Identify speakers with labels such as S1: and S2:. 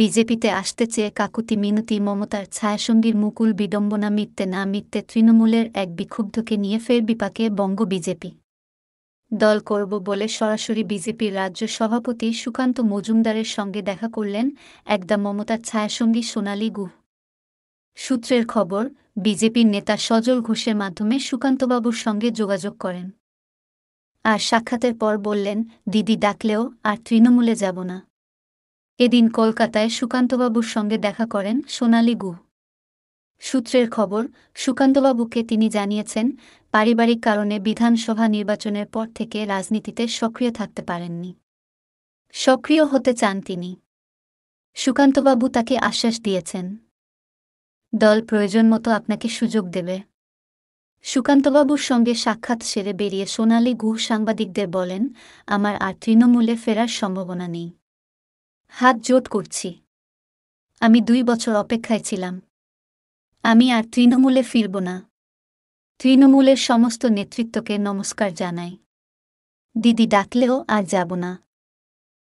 S1: বিজেপিতে আসতে চেয়ে কাকুতি মিনতি মমতার ছায়াসঙ্গীর মুকুল বিডম্বনা মিটতে না মিটতে তৃণমূলের এক বিক্ষুব্ধকে নিয়ে ফের বিপাকে বঙ্গ বিজেপি দল করব বলে সরাসরি বিজেপির রাজ্য সভাপতি সুকান্ত মজুমদারের সঙ্গে দেখা করলেন একদা মমতার ছায়াসঙ্গী সোনালী গুহ সূত্রের খবর বিজেপির নেতা সজল ঘোষের মাধ্যমে সুকান্তবাবুর সঙ্গে যোগাযোগ করেন আর সাক্ষাতের পর বললেন দিদি ডাকলেও আর তৃণমূলে যাব না এদিন কলকাতায় সুকান্তবাবুর সঙ্গে দেখা করেন সোনালি গু সূত্রের খবর সুকান্তবাবুকে তিনি জানিয়েছেন পারিবারিক কারণে বিধানসভা নির্বাচনের পর থেকে রাজনীতিতে সক্রিয় থাকতে পারেননি সক্রিয় হতে চান তিনি সুকান্তবাবু তাকে আশ্বাস দিয়েছেন দল প্রয়োজন মতো আপনাকে সুযোগ দেবে সুকান্তবাবুর সঙ্গে সাক্ষাৎ সেরে বেরিয়ে সোনালি গুহ সাংবাদিকদের বলেন আমার আর তৃণমূলে ফেরার সম্ভাবনা নেই হাত জোট করছি আমি দুই বছর অপেক্ষায় ছিলাম আমি আর তৃণমূলে ফিরব না তৃণমূলের সমস্ত নেতৃত্বকে নমস্কার জানাই দিদি ডাকলেও আর যাব না